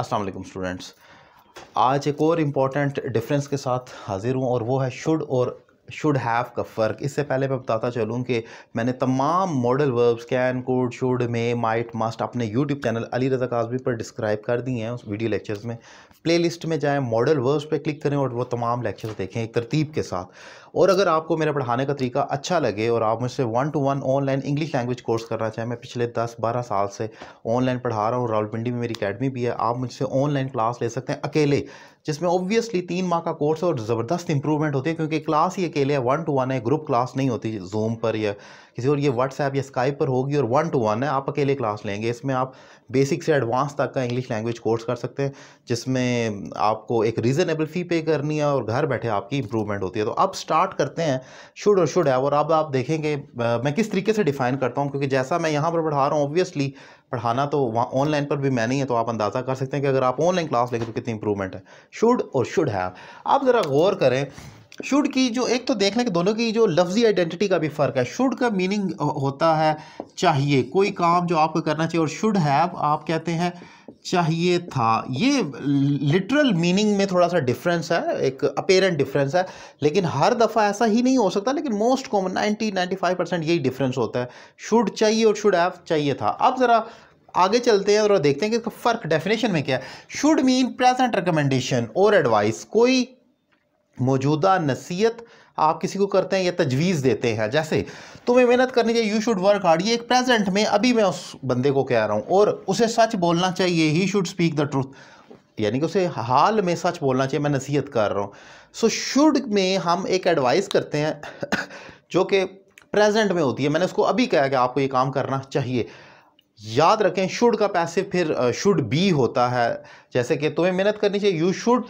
अस्सलाम वालेकुम स्टूडेंट्स आज एक और इम्पॉर्टेंट डिफरेंस के साथ हाज़िर हूँ और वो है शुड और शुड हैव का फ़र्क इससे पहले मैं बताता चलूँ कि मैंने तमाम model verbs can could should may might must अपने यूट्यूब चैनल अली रजा काजमी पर डिस्क्राइब कर दिए हैं उस वीडियो लेक्चर्स में प्लेलिस्ट में जाएँ मॉडल वर्ब्स पे क्लिक करें और वो तमाम लेक्चर्स देखें एक तरतीब के साथ और अगर आपको मेरा पढ़ाने का तरीका अच्छा लगे और आप मुझसे one to one online English language course करना चाहें मैं पिछले दस बारह साल से ऑनलाइन पढ़ा रहा हूँ रावलपिंडी में मेरी अकेडमी भी है आप मुझसे ऑनलाइन क्लास ले सकते हैं अकेले जिसमें ऑब्वियसली तीन माह का कोर्स और ज़बरदस्त इंप्रूवमेंट होती है क्योंकि क्लास ही अकेले है वन टू वन है ग्रुप क्लास नहीं होती जूम पर या किसी और ये व्हाट्सएप या स्काइप पर होगी और वन टू वन है आप अकेले क्लास लेंगे इसमें आप बेसिक से एडवांस तक का इंग्लिश लैंग्वेज कोर्स कर सकते हैं जिसमें आपको एक रीज़नेबल फ़ी पे करनी है और घर बैठे आपकी इंप्रूवमेंट होती है तो अब स्टार्ट करते हैं शुड और शुड है और अब आप देखेंगे मैं किस तरीके से डिफ़ाइन करता हूँ क्योंकि जैसा मैं यहाँ पर पढ़ा रहा हूँ ऑब्वियसली पढ़ाना तो वहाँ ऑनलाइन पर भी मैं नहीं है तो आप अंदाज़ा कर सकते हैं कि अगर आप ऑनलाइन क्लास लेंगे तो कितनी इंप्रूवमेंट है शुड और शुड हैव आप ज़रा गौर करें शुड की जो एक तो देख लें कि दोनों की जो लफ्जी आइडेंटिटी का भी फ़र्क है शुड का मीनिंग होता है चाहिए कोई काम जो आपको करना चाहिए और शुड हैव आप कहते हैं चाहिए था ये लिटरल मीनिंग में थोड़ा सा डिफरेंस है एक अपेरेंट डिफरेंस है लेकिन हर दफ़ा ऐसा ही नहीं हो सकता लेकिन most common ninety ninety five percent यही डिफरेंस होता है शुड चाहिए और शुड हैव चाहिए था अब ज़रा आगे चलते हैं और देखते हैं कि इसका फ़र्क डेफिनेशन में क्या है शुड मीन प्रेजेंट रिकमेंडेशन और एडवाइस कोई मौजूदा नसीहत आप किसी को करते हैं या तजवीज़ देते हैं जैसे तुम्हें मेहनत करनी चाहिए यू शुड वर्क हार्ड ये एक प्रेजेंट में अभी मैं उस बंदे को कह रहा हूँ और उसे सच बोलना चाहिए he should speak the truth यानी कि उसे हाल में सच बोलना चाहिए मैं नसीहत कर रहा हूँ सो शुड में हम एक एडवाइस करते हैं जो कि प्रेजेंट में होती है मैंने उसको अभी कहा कि आपको ये काम करना चाहिए याद रखें शुड का पैसे फिर शुड uh, बी होता है जैसे कि तुम्हें मेहनत करनी चाहिए यू शुड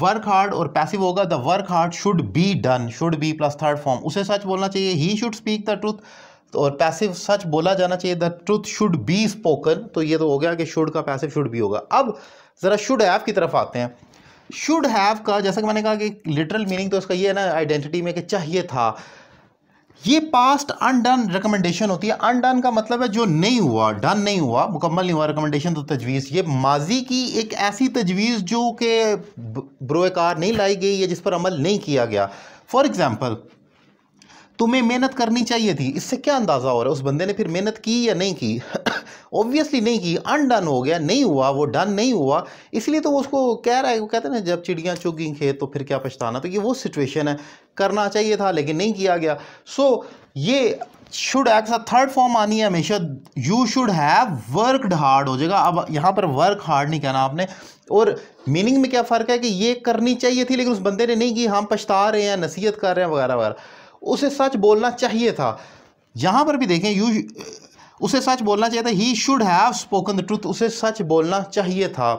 वर्क हार्ड और पैसिव होगा the work hard should be done should be plus third form उसे सच बोलना चाहिए he should speak the truth और पैसिव सच बोला जाना चाहिए the truth should be spoken तो ये तो हो गया कि शुड का पैसिव शुड भी होगा अब ज़रा शुड हैव की तरफ आते हैं शुड हैव का जैसा कि मैंने कहा कि लिटरल मीनिंग तो इसका ये है ना आइडेंटिटी में कि चाहिए था ये पास्ट अनडन रिकमेंडेशन होती है अनडन का मतलब है जो नहीं हुआ डन नहीं हुआ मुकम्मल नहीं हुआ रिकमेंडेशन तो तजवीज़ ये माजी की एक ऐसी तजवीज़ जो कि ब्रोकार नहीं लाई गई या जिस पर अमल नहीं किया गया फॉर एग्ज़ाम्पल तुम्हें मेहनत करनी चाहिए थी इससे क्या अंदाज़ा हो रहा है उस बंदे ने फिर मेहनत की या नहीं की ऑब्वियसली नहीं की अनडन हो गया नहीं हुआ वो डन नहीं हुआ इसलिए तो वो उसको कह रहा है वो कहते हैं ना जब चिड़ियाँ चुगी खेत तो फिर क्या पछताना तो ये वो सिचुएशन है करना चाहिए था लेकिन नहीं किया गया सो so, ये शुड एक्ट थर्ड फॉर्म आनी है हमेशा you should have worked hard हो जाएगा अब यहाँ पर वर्क हार्ड नहीं कहना आपने और मीनिंग में क्या फ़र्क है कि ये करनी चाहिए थी लेकिन उस बंदे ने नहीं की हम पछता रहे हैं नसीहत कर रहे हैं वगैरह वगैरह उसे सच बोलना चाहिए था यहाँ पर भी देखें यू उसे सच बोलना चाहिए था he should have spoken the truth उसे सच बोलना चाहिए था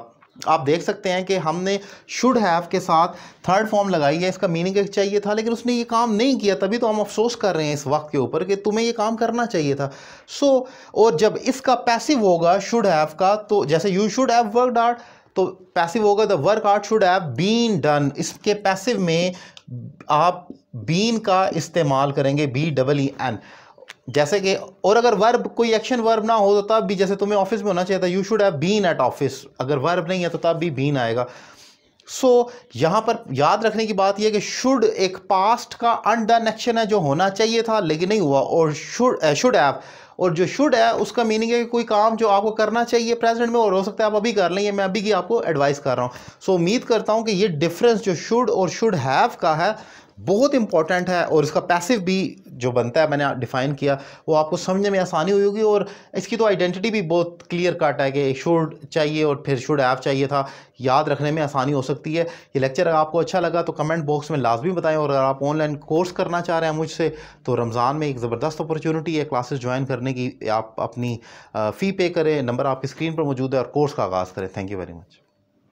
आप देख सकते हैं कि हमने शुड हैव के साथ थर्ड फॉर्म लगाई है इसका मीनिंग चाहिए था लेकिन उसने ये काम नहीं किया तभी तो हम अफसोस कर रहे हैं इस वक्त के ऊपर कि तुम्हें ये काम करना चाहिए था सो so, और जब इसका पैसिव होगा शुड हैव का तो जैसे you should have worked hard तो पैसिव होगा the work hard should have been done इसके पैसिव में आप बीन का इस्तेमाल करेंगे बी डबल ई एन जैसे कि और अगर वर्ब कोई एक्शन वर्ब ना हो तो तब भी जैसे तुम्हें ऑफिस में होना चाहिए था you should have been at office अगर वर्ब नहीं है तो तब भी बीन आएगा सो so, यहाँ पर याद रखने की बात यह कि शुड एक पास्ट का अनडन एक्शन है जो होना चाहिए था लेकिन नहीं हुआ और शुड शुड हैव और जो शुड है उसका मीनिंग है कि कोई काम जो आपको करना चाहिए प्रेजेंट में और हो सकता है आप अभी कर लेंगे मैं अभी की आपको एडवाइस कर रहा हूँ सो so, उम्मीद करता हूँ कि ये डिफरेंस जो शुड और शुड हैव का है बहुत इंपॉर्टेंट है और इसका पैसिव भी जो बनता है मैंने डिफ़ाइन किया वो आपको समझने में आसानी हुई होगी और इसकी तो आइडेंटिटी भी बहुत क्लियर कट है कि शुड चाहिए और फिर शुड ऐप चाहिए था याद रखने में आसानी हो सकती है ये लेक्चर अगर आपको अच्छा लगा तो कमेंट बॉक्स में लाजमी बताएं और अगर आप ऑनलाइन कोर्स करना चाह रहे हैं मुझसे तो रमज़ान में एक ज़बरदस्त अपॉर्चुनिटी है क्लासेस ज्वाइन करने की आप अपनी फ़ी पे करें नंबर आपकी स्क्रीन पर मौजूद है और कोर्स का आगाज़ करें थैंक यू वेरी मच